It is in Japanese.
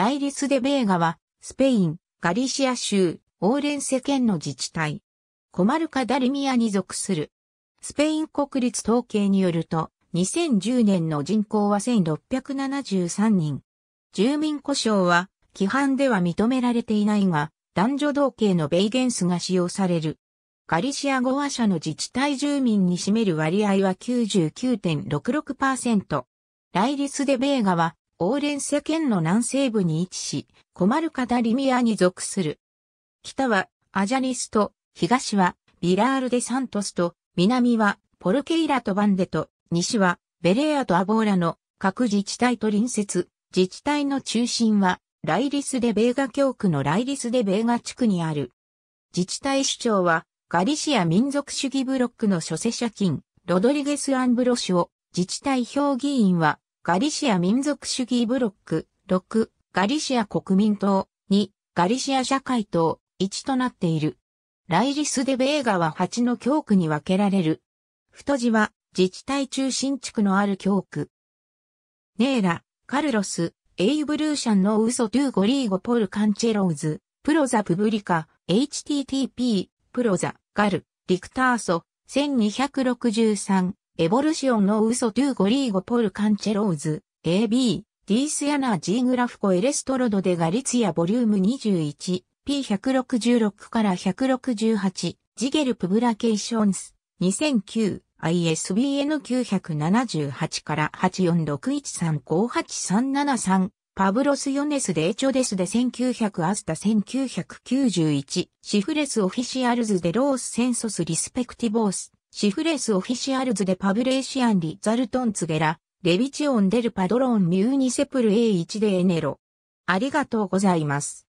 ライリス・デ・ベーガは、スペイン、ガリシア州、オーレンセ県の自治体。コマルカ・ダルミアに属する。スペイン国立統計によると、2010年の人口は1673人。住民故障は、規範では認められていないが、男女同型のベイゲンスが使用される。ガリシア語話者の自治体住民に占める割合は99.66%。ライリス・デ・ベーガはオーレンセ県の南西部に位置し、コマルカダリミアに属する。北はアジャニスと、東はビラールデサントスと、南はポルケイラとバンデと、西はベレアとアボーラの各自治体と隣接、自治体の中心はライリスデベーガ教区のライリスデベーガ地区にある。自治体首長はガリシア民族主義ブロックの諸世社金、ロドリゲス・アンブロシオ、自治体評議員はガリシア民族主義ブロック、6、ガリシア国民党、2、ガリシア社会党、1となっている。ライリス・デ・ベーガは8の教区に分けられる。太字は自治体中心地区のある教区。ネーラ、カルロス、エイブルーシャンのウソ・トゥーゴリーゴ・ポル・カンチェローズ、プロザ・プブリカ、http、プロザ、ガル、リクターソ、1263エボルシオンのウソトゥーゴリーゴポルカンチェローズ、AB、ディースヤナージーグラフコエレストロドデガリツィアボリューム21、P166 から168、ジゲルプブラケーションス、2009、ISBN978 から84613583733、パブロス・ヨネス・デ・エチョデスで1900アスタ1991、シフレス・オフィシアルズ・デ・ロース・センソス・リスペクティボース。シフレスオフィシアルズでパブレーシアンリザルトンツゲラ、レビチオンデルパドロンミューニセプル A1 でエネロ。ありがとうございます。